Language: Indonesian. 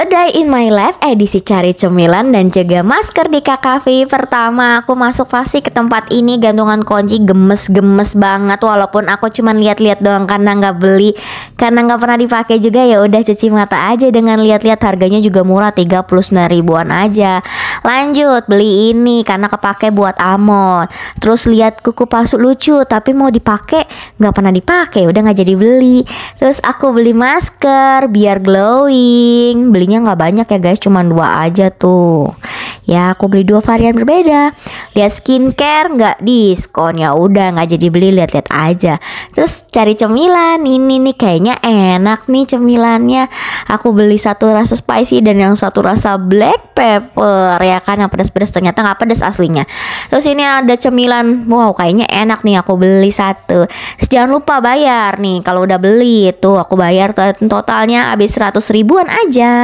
A Day in My Life edisi cari cemilan dan jaga masker di KKV pertama aku masuk pasti ke tempat ini gantungan kunci gemes-gemes banget walaupun aku cuman lihat-lihat doang karena nggak beli karena nggak pernah dipakai juga ya udah cuci mata aja dengan lihat-lihat harganya juga murah 39 ribuan aja lanjut beli ini karena kepake buat amon terus lihat kuku palsu lucu tapi mau dipakai nggak pernah dipakai udah nggak jadi beli terus aku beli masker biar glowing beli belinya nggak banyak ya guys, cuman dua aja tuh. Ya aku beli dua varian berbeda. Lihat skincare nggak diskon ya udah nggak jadi beli lihat-lihat aja. Terus cari cemilan ini nih kayaknya enak nih cemilannya. Aku beli satu rasa spicy dan yang satu rasa black pepper ya kan yang pedas-pedas ternyata nggak pedas aslinya. Terus ini ada cemilan, wow kayaknya enak nih aku beli satu. Terus jangan lupa bayar nih kalau udah beli itu aku bayar totalnya habis seratus ribuan aja.